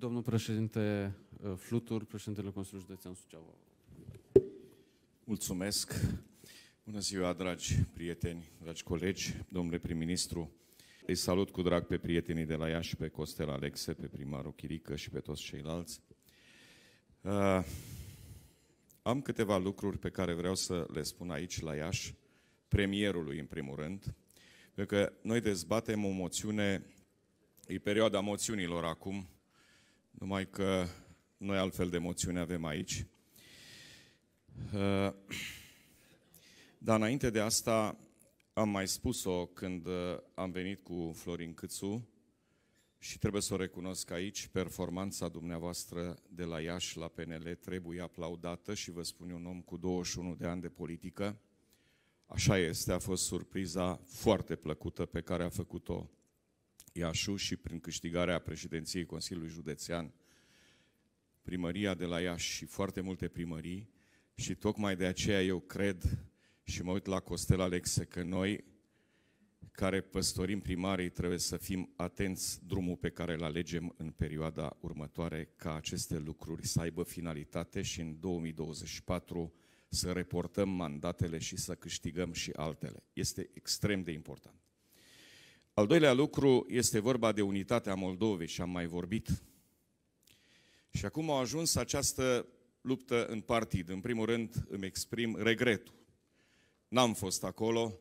Domnul președinte uh, Flutur, președintele Consiliului Județean Suceava. Mulțumesc. Bună ziua, dragi prieteni, dragi colegi, domnule prim-ministru. Îi salut cu drag pe prietenii de la Iași, pe Costel Alexe, pe primarul Chirică și pe toți ceilalți. Uh, am câteva lucruri pe care vreau să le spun aici la Iași, premierului în primul rând, pentru că noi dezbatem o moțiune, e perioada moțiunilor acum, numai că noi altfel de emoțiune avem aici. Uh, Dar înainte de asta am mai spus-o când uh, am venit cu Florin Câțu și trebuie să o recunosc aici, performanța dumneavoastră de la Iași la PNL trebuie aplaudată și vă spun un om cu 21 de ani de politică. Așa este, a fost surpriza foarte plăcută pe care a făcut-o Iașu și prin câștigarea președinției Consiliului Județean, primăria de la Iași și foarte multe primării și tocmai de aceea eu cred și mă uit la Costel Alexe că noi care păstorim primarii trebuie să fim atenți drumul pe care îl alegem în perioada următoare ca aceste lucruri să aibă finalitate și în 2024 să reportăm mandatele și să câștigăm și altele. Este extrem de important. Al doilea lucru este vorba de unitatea Moldovei și am mai vorbit. Și acum au ajuns această luptă în partid. În primul rând îmi exprim regretul. N-am fost acolo,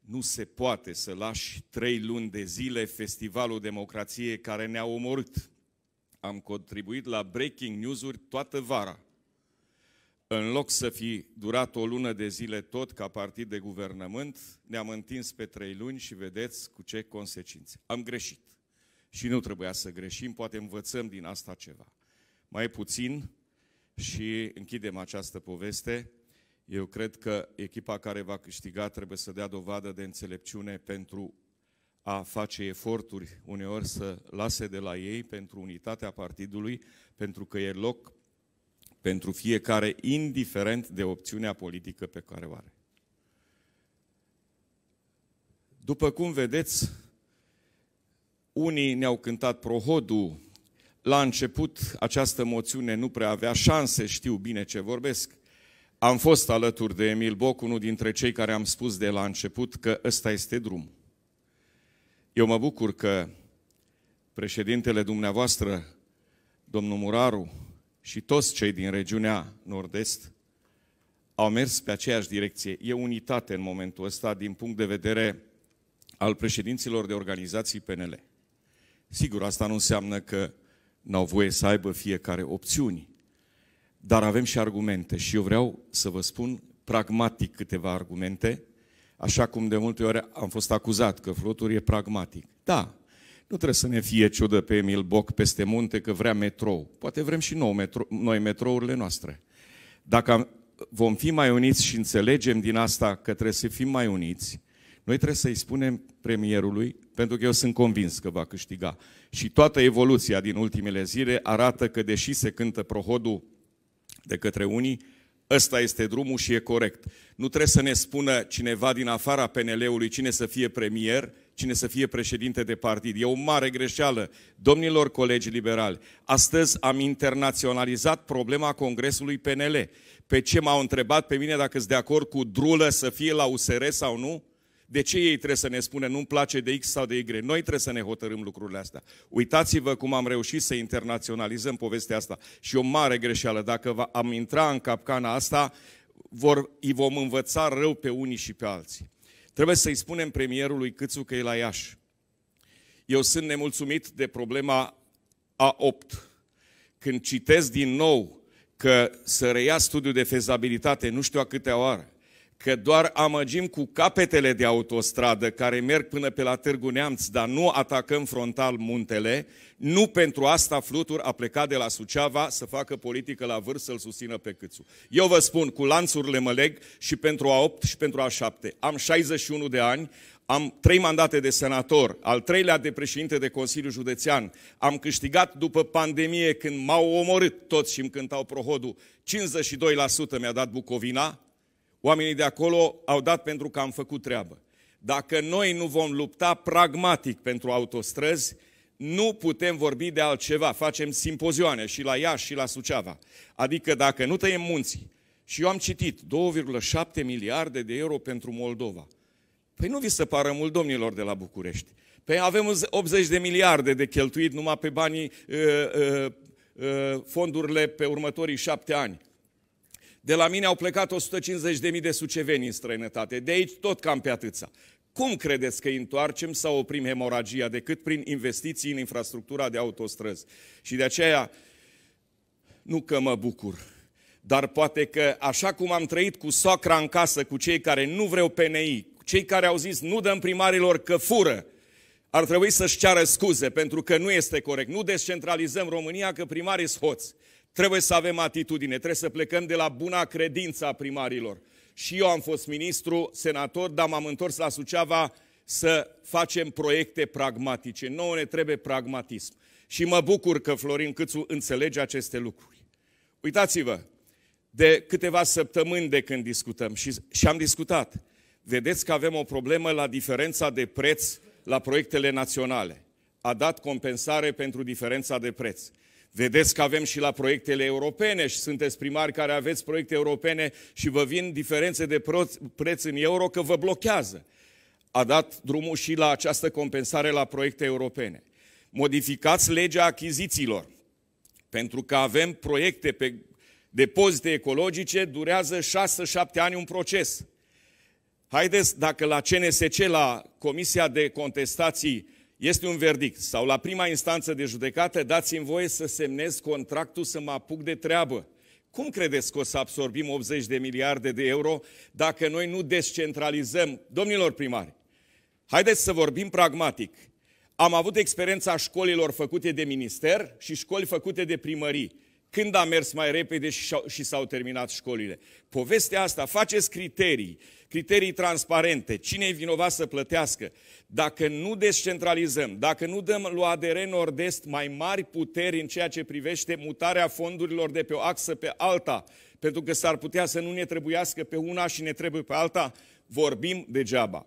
nu se poate să lași trei luni de zile festivalul democrației care ne-a omorât. Am contribuit la breaking news-uri toată vara în loc să fi durat o lună de zile tot ca partid de guvernământ, ne-am întins pe trei luni și vedeți cu ce consecințe. Am greșit. Și nu trebuia să greșim, poate învățăm din asta ceva. Mai puțin și închidem această poveste. Eu cred că echipa care va câștiga trebuie să dea dovadă de înțelepciune pentru a face eforturi uneori să lase de la ei pentru unitatea partidului, pentru că e loc pentru fiecare, indiferent de opțiunea politică pe care o are. După cum vedeți, unii ne-au cântat prohodul, la început această moțiune nu prea avea șanse, știu bine ce vorbesc. Am fost alături de Emil Boc, unul dintre cei care am spus de la început că ăsta este drum. Eu mă bucur că președintele dumneavoastră, domnul Muraru, și toți cei din regiunea nord-est au mers pe aceeași direcție. E unitate în momentul ăsta din punct de vedere al președinților de organizații PNL. Sigur, asta nu înseamnă că n-au voie să aibă fiecare opțiuni, dar avem și argumente și eu vreau să vă spun pragmatic câteva argumente, așa cum de multe ori am fost acuzat că flotul e pragmatic. Da, nu trebuie să ne fie ciudă pe Emil Boc peste munte că vrea metrou. Poate vrem și nou metro, noi metrourile noastre. Dacă am, vom fi mai uniți și înțelegem din asta că trebuie să fim mai uniți, noi trebuie să-i spunem premierului, pentru că eu sunt convins că va câștiga. Și toată evoluția din ultimele zile arată că, deși se cântă prohodul de către unii, ăsta este drumul și e corect. Nu trebuie să ne spună cineva din afara PNL-ului cine să fie premier, cine să fie președinte de partid. E o mare greșeală, domnilor colegi liberali. Astăzi am internaționalizat problema Congresului PNL. Pe ce m-au întrebat pe mine dacă sunt de acord cu drulă să fie la USR sau nu? De ce ei trebuie să ne spună nu-mi place de X sau de Y? Noi trebuie să ne hotărâm lucrurile astea. Uitați-vă cum am reușit să internaționalizăm povestea asta. Și o mare greșeală. Dacă am intra în capcana asta, vor, îi vom învăța rău pe unii și pe alții. Trebuie să-i spunem premierului Câțu că e la Iași. Eu sunt nemulțumit de problema A8. Când citesc din nou că să reia studiul de fezabilitate nu știu a câte oară, că doar amăgim cu capetele de autostradă care merg până pe la Târgu Neamț, dar nu atacăm frontal muntele, nu pentru asta Flutur a plecat de la Suceava să facă politică la vârf să-l susțină pe Câțu. Eu vă spun, cu lanțurile mă leg și pentru a 8 și pentru a 7. Am 61 de ani, am trei mandate de senator, al treilea de președinte de Consiliu Județean, am câștigat după pandemie când m-au omorât toți și îmi cântau prohodul, 52% mi-a dat Bucovina, Oamenii de acolo au dat pentru că am făcut treabă. Dacă noi nu vom lupta pragmatic pentru autostrăzi, nu putem vorbi de altceva. Facem simpozioane și la Iași și la Suceava. Adică dacă nu tăiem munții, și eu am citit 2,7 miliarde de euro pentru Moldova. Păi nu vi se pară mult, domnilor de la București. Păi avem 80 de miliarde de cheltuit numai pe banii, uh, uh, uh, fondurile pe următorii șapte ani. De la mine au plecat 150.000 de suceveni în străinătate, de aici tot cam pe atâția. Cum credeți că întoarcem sau oprim hemoragia decât prin investiții în infrastructura de autostrăzi? Și de aceea, nu că mă bucur, dar poate că așa cum am trăit cu soacra în casă, cu cei care nu vreau PNI, cu cei care au zis nu dăm primarilor că fură, ar trebui să-și ceară scuze pentru că nu este corect. Nu descentralizăm România că primarii sunt hoți. Trebuie să avem atitudine, trebuie să plecăm de la buna credință a primarilor. Și eu am fost ministru, senator, dar m-am întors la Suceava să facem proiecte pragmatice. Nouă ne trebuie pragmatism. Și mă bucur că Florin Câțu înțelege aceste lucruri. Uitați-vă, de câteva săptămâni de când discutăm și, și am discutat. Vedeți că avem o problemă la diferența de preț la proiectele naționale. A dat compensare pentru diferența de preț. Vedeți că avem și la proiectele europene și sunteți primari care aveți proiecte europene și vă vin diferențe de preț în euro că vă blochează. A dat drumul și la această compensare la proiecte europene. Modificați legea achizițiilor, pentru că avem proiecte pe depozite ecologice, durează 6-7 ani un proces. Haideți, dacă la CNSC, la Comisia de Contestații, este un verdict sau la prima instanță de judecată, dați-mi voie să semnez contractul să mă apuc de treabă. Cum credeți că o să absorbim 80 de miliarde de euro dacă noi nu descentralizăm? Domnilor primari, haideți să vorbim pragmatic. Am avut experiența școlilor făcute de minister și școli făcute de primării. Când a mers mai repede și s-au terminat școlile? Povestea asta, faceți criterii, criterii transparente, cine e vinovat să plătească. Dacă nu descentralizăm, dacă nu dăm lui ADR Nord-Est mai mari puteri în ceea ce privește mutarea fondurilor de pe o axă pe alta, pentru că s-ar putea să nu ne trebuiască pe una și ne trebuie pe alta, vorbim degeaba.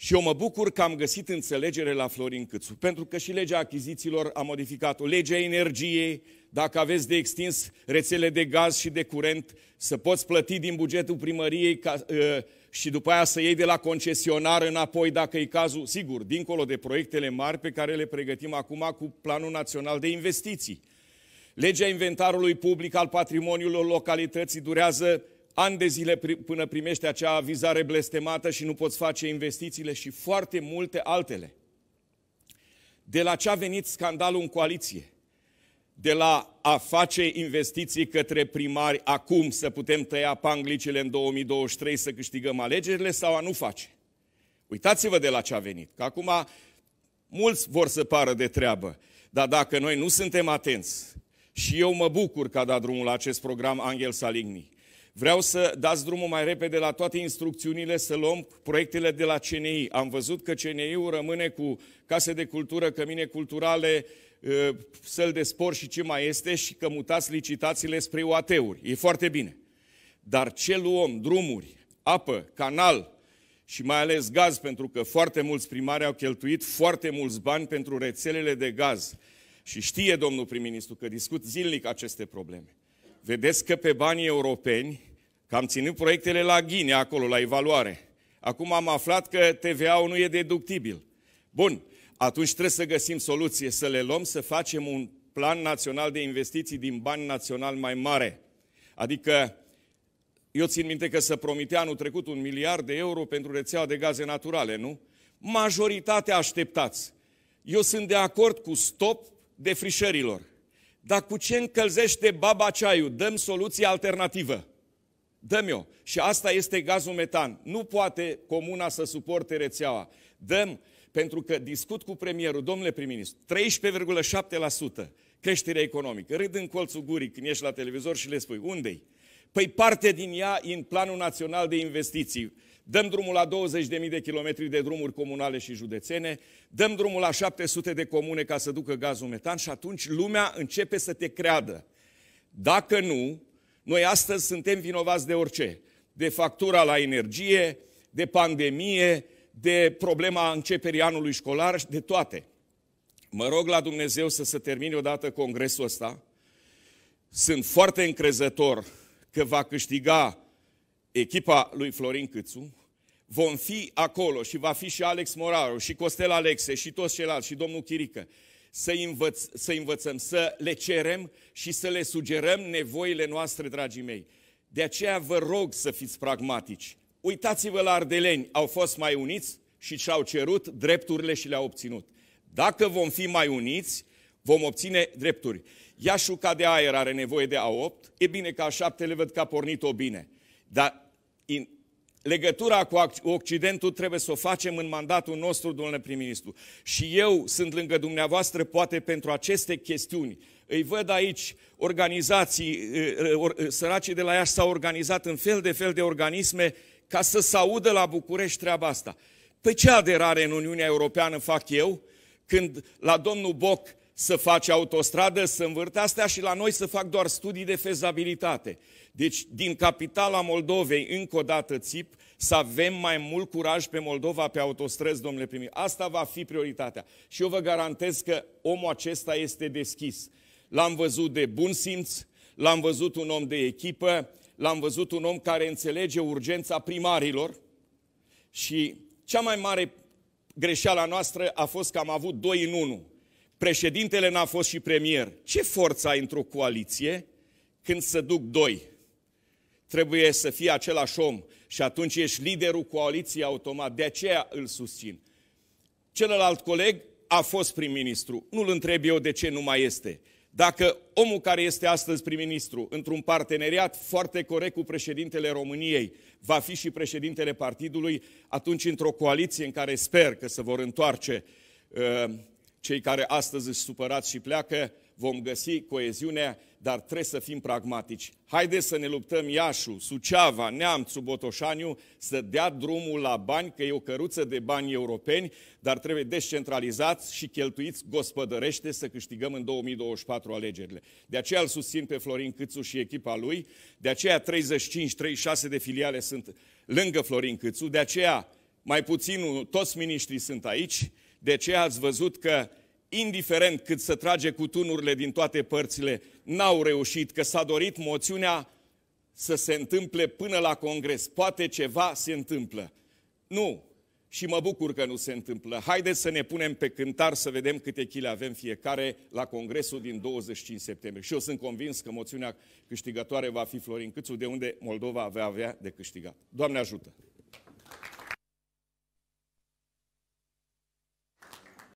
Și eu mă bucur că am găsit înțelegere la Florin Câțu, pentru că și legea achizițiilor a modificat-o, legea energiei, dacă aveți de extins rețele de gaz și de curent, să poți plăti din bugetul primăriei ca, ă, și după aia să iei de la concesionar înapoi, dacă e cazul, sigur, dincolo de proiectele mari pe care le pregătim acum cu Planul Național de Investiții. Legea inventarului public al patrimoniului localității durează ani de zile până primește acea avizare blestemată și nu poți face investițiile și foarte multe altele. De la ce a venit scandalul în coaliție? De la a face investiții către primari acum să putem tăia panglicele în 2023 să câștigăm alegerile sau a nu face? Uitați-vă de la ce a venit, că acum mulți vor să pară de treabă, dar dacă noi nu suntem atenți, și eu mă bucur că a dat drumul la acest program Angel Saligny, Vreau să dați drumul mai repede la toate instrucțiunile, să luăm proiectele de la CNI. Am văzut că CNI-ul rămâne cu case de cultură, cămine culturale, ă, săl de spor și ce mai este și că mutați licitațiile spre UAT-uri. E foarte bine. Dar ce luăm? Drumuri, apă, canal și mai ales gaz, pentru că foarte mulți primari au cheltuit foarte mulți bani pentru rețelele de gaz. Și știe domnul prim-ministru că discut zilnic aceste probleme. Vedeți că pe banii europeni Că am ținut proiectele la ghine acolo, la evaluare. Acum am aflat că TVA-ul nu e deductibil. Bun, atunci trebuie să găsim soluție, să le luăm, să facem un plan național de investiții din bani național mai mare. Adică, eu țin minte că să promitea anul trecut un miliard de euro pentru rețeaua de gaze naturale, nu? Majoritatea așteptați. Eu sunt de acord cu stop defrișărilor. Dar cu ce încălzește baba ceaiul? Dăm soluție alternativă dă o Și asta este gazul metan. Nu poate comuna să suporte rețeaua. Dăm, pentru că discut cu premierul, domnule prim-ministru, 13,7% creștere economică. Râd în colțul gurii când ieși la televizor și le spui, unde-i? Păi parte din ea în Planul Național de Investiții. Dăm drumul la 20.000 de kilometri de drumuri comunale și județene, dăm drumul la 700 de comune ca să ducă gazul metan și atunci lumea începe să te creadă. Dacă nu, noi astăzi suntem vinovați de orice. De factura la energie, de pandemie, de problema începerii anului școlar, de toate. Mă rog la Dumnezeu să se termine odată congresul ăsta. Sunt foarte încrezător că va câștiga echipa lui Florin Câțu. Vom fi acolo și va fi și Alex Moraru, și Costel Alexe, și toți ceilalți, și domnul Chirică să, învăț, să învățăm, să le cerem și să le sugerăm nevoile noastre, dragii mei. De aceea vă rog să fiți pragmatici. Uitați-vă la ardeleni, au fost mai uniți și și-au cerut drepturile și le-au obținut. Dacă vom fi mai uniți, vom obține drepturi. Iașu ca de aer are nevoie de A8, e bine că A7 le văd că a pornit-o bine. Dar legătura cu Occidentul trebuie să o facem în mandatul nostru, domnule prim-ministru. Și eu sunt lângă dumneavoastră, poate pentru aceste chestiuni. Îi văd aici organizații, săracii de la Iași s-au organizat în fel de fel de organisme ca să se audă la București treaba asta. Pe ce aderare în Uniunea Europeană fac eu când la domnul Boc să faci autostradă, să învârte astea și la noi să fac doar studii de fezabilitate. Deci, din capitala Moldovei, încă o dată țip, să avem mai mult curaj pe Moldova, pe autostrăzi, domnule primit. Asta va fi prioritatea. Și eu vă garantez că omul acesta este deschis. L-am văzut de bun simț, l-am văzut un om de echipă, l-am văzut un om care înțelege urgența primarilor și cea mai mare greșeala noastră a fost că am avut doi în unul președintele n-a fost și premier. Ce forță ai într-o coaliție când se duc doi? Trebuie să fie același om și atunci ești liderul coaliției automat. De aceea îl susțin. Celălalt coleg a fost prim-ministru. Nu-l întreb eu de ce nu mai este. Dacă omul care este astăzi prim-ministru, într-un parteneriat foarte corect cu președintele României, va fi și președintele partidului, atunci într-o coaliție în care sper că se vor întoarce uh, cei care astăzi sunt supărați și pleacă, vom găsi coeziunea, dar trebuie să fim pragmatici. Haideți să ne luptăm Iașu, Suceava, Neamțu, Botoșaniu să dea drumul la bani, că e o căruță de bani europeni, dar trebuie descentralizați și cheltuiți gospodărește să câștigăm în 2024 alegerile. De aceea îl susțin pe Florin Câțu și echipa lui, de aceea 35-36 de filiale sunt lângă Florin Câțu, de aceea mai puțin toți miniștrii sunt aici, de ce ați văzut că, indiferent cât să trage cu tunurile din toate părțile, n-au reușit, că s-a dorit moțiunea să se întâmple până la congres. Poate ceva se întâmplă. Nu. Și mă bucur că nu se întâmplă. Haideți să ne punem pe cântar să vedem câte chile avem fiecare la congresul din 25 septembrie. Și eu sunt convins că moțiunea câștigătoare va fi Florin Câțu, de unde Moldova va avea de câștigat. Doamne ajută!